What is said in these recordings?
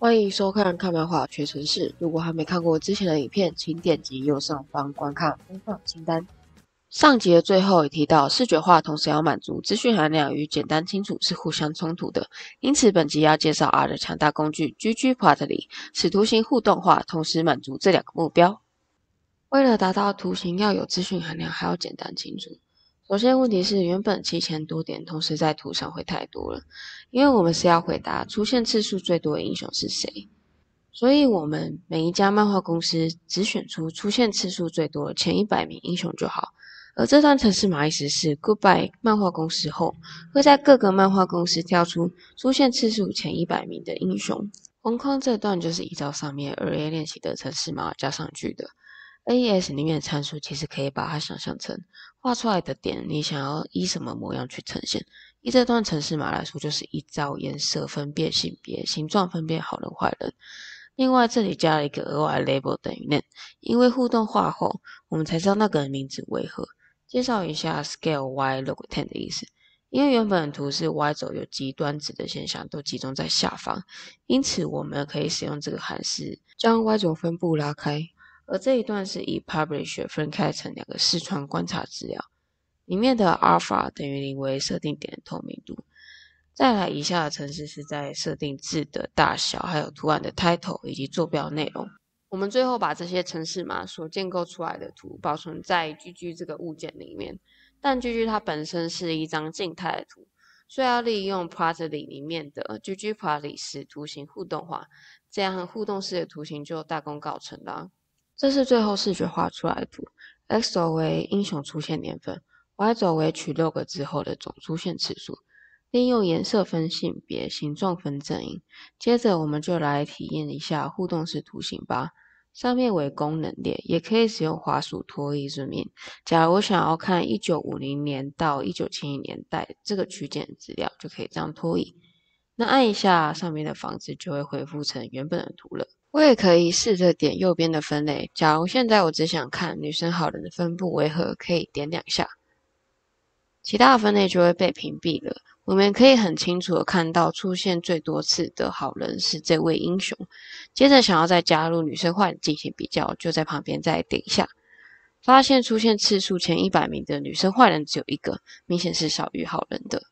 欢迎收看《看漫画学城市》。如果还没看过之前的影片，请点击右上方观看播放清单。上集的最后也提到，视觉化同时要满足资讯含量与简单清楚是互相冲突的。因此，本集要介绍 R 的强大工具 ggplotly，使图形互动化，同时满足这两个目标。为了达到图形要有资讯含量，还要简单清楚。首先，问题是原本七千多点，同时在图上会太多了，因为我们是要回答出现次数最多的英雄是谁，所以我们每一家漫画公司只选出出现次数最多的前一百名英雄就好。而这段城市意思是 goodbye 漫画公司后，会在各个漫画公司挑出出现次数前一百名的英雄。红框这段就是依照上面二 A 练习的城市马加上去的。Aes 里面的参数其实可以把它想象成画出来的点，你想要以什么模样去呈现。以这段程式码来说，就是依照颜色分辨性别、形状分辨好人坏人。另外，这里加了一个额外 label 等于 name，因为互动画后，我们才知道那个人名字为何。介绍一下 scale y log ten 的意思，因为原本图是 y 轴有极端值的现象都集中在下方，因此我们可以使用这个函数将 y 轴分布拉开。而这一段是以 publish 分开成两个视窗观察资料，里面的 alpha 等于零为设定点的透明度。再来以下的程式是在设定字的大小，还有图案的 title 以及坐标内容。我们最后把这些程式码所建构出来的图保存在 gg 这个物件里面，但 gg 它本身是一张静态的图，所以要利用 p r o p e r y 里面的 gg paralist 图形互动化，这样互动式的图形就大功告成了。这是最后视觉画出来的图，x 轴为英雄出现年份，y 轴为取六个之后的总出现次数。利用颜色分性别，形状分阵营。接着我们就来体验一下互动式图形吧。上面为功能列，也可以使用滑鼠拖移 z o 假如想要看一九五零年到一九七零年代这个区间的资料，就可以这样拖移。那按一下上面的房子，就会恢复成原本的图了。我也可以试着点右边的分类。假如现在我只想看女生好人的分布，为何可以点两下，其他分类就会被屏蔽了。我们可以很清楚的看到，出现最多次的好人是这位英雄。接着想要再加入女生坏进行比较，就在旁边再点一下，发现出现次数前一百名的女生坏人只有一个，明显是少于好人的。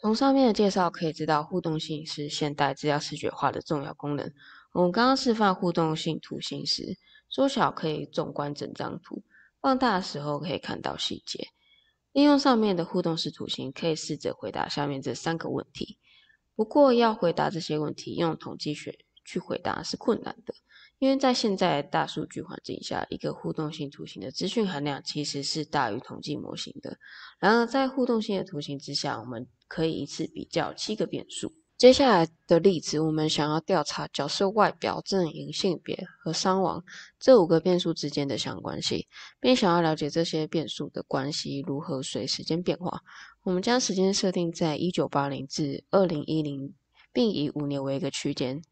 从上面的介绍可以知道，互动性是现代资料视觉化的重要功能。我们刚刚示范互动性图形时，缩小可以纵观整张图，放大的时候可以看到细节。利用上面的互动式图形，可以试着回答下面这三个问题。不过，要回答这些问题，用统计学去回答是困难的，因为在现在大数据环境下，一个互动性图形的资讯含量其实是大于统计模型的。然而，在互动性的图形之下，我们可以一次比较七个变数。接下来的例子，我们想要调查角色外表、阵营、性别和伤亡这五个变数之间的相关性，并想要了解这些变数的关系如何随时间变化。我们将时间设定在1980至2010，并以五年为一个区间，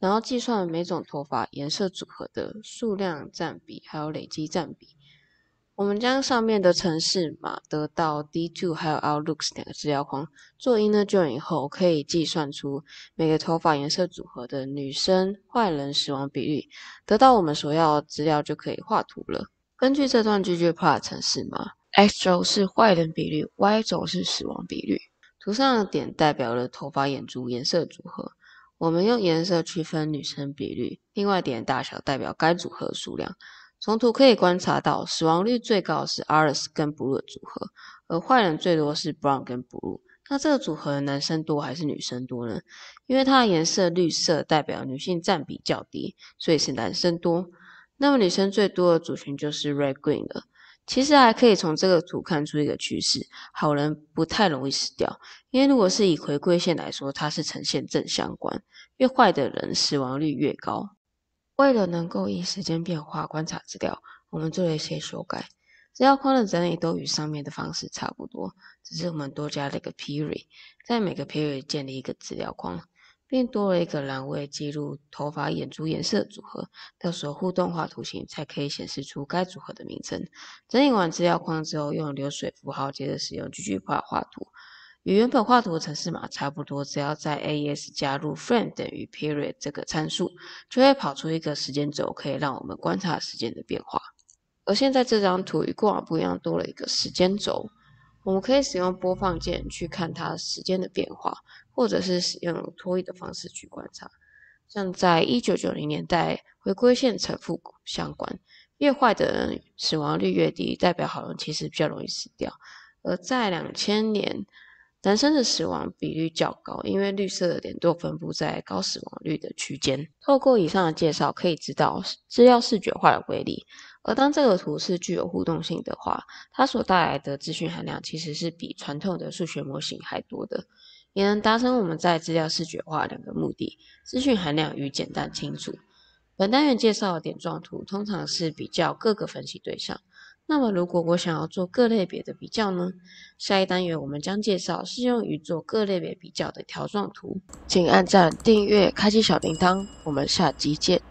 然后计算每种头发颜色组合的数量占比，还有累积占比。我们将上面的城市码得到 D2，还有 Outlooks 两个资料框做 Inner Join 以后，可以计算出每个头发颜色组合的女生坏人死亡比率，得到我们所要资料就可以画图了。根据这段 ggplot 城市码，x 轴是坏人比率，y 轴是死亡比率。图上的点代表了头发眼珠颜色组合，我们用颜色区分女生比率，另外点大小代表该组合数量。从图可以观察到，死亡率最高是 Alice 跟 Blue 的组合，而坏人最多是 Brown 跟 Blue。那这个组合男生多还是女生多呢？因为它的颜色绿色代表女性占比较低，所以是男生多。那么女生最多的族群就是 Red Green 了。其实还可以从这个图看出一个趋势，好人不太容易死掉，因为如果是以回归线来说，它是呈现正相关，越坏的人死亡率越高。为了能够依时间变化观察资料，我们做了一些修改。资料框的整理都与上面的方式差不多，只是我们多加了一个 o 蕊，在每个 o 蕊建立一个资料框，并多了一个栏位记录头发、眼珠颜色组合。到时候互动画图形，才可以显示出该组合的名称。整理完资料框之后，用流水符号，接着使用 G G 画画图。与原本画图的程式码差不多，只要在 A E S 加入 frame 等于 period 这个参数，就会跑出一个时间轴，可以让我们观察时间的变化。而现在这张图与过往不一样，多了一个时间轴，我们可以使用播放键去看它时间的变化，或者是使用拖移的方式去观察。像在1990年代，回归线财富股相关，越坏的人死亡率越低，代表好人其实比较容易死掉。而在两千年。男生的死亡比率较高，因为绿色的点多分布在高死亡率的区间。透过以上的介绍，可以知道资料视觉化的威力。而当这个图是具有互动性的话，它所带来的资讯含量其实是比传统的数学模型还多的，也能达成我们在资料视觉化两个目的：资讯含量与简单清楚。本单元介绍的点状图，通常是比较各个分析对象。那么，如果我想要做各类别的比较呢？下一单元我们将介绍适用于做各类别比较的条状图。请按赞、订阅、开启小铃铛，我们下集见。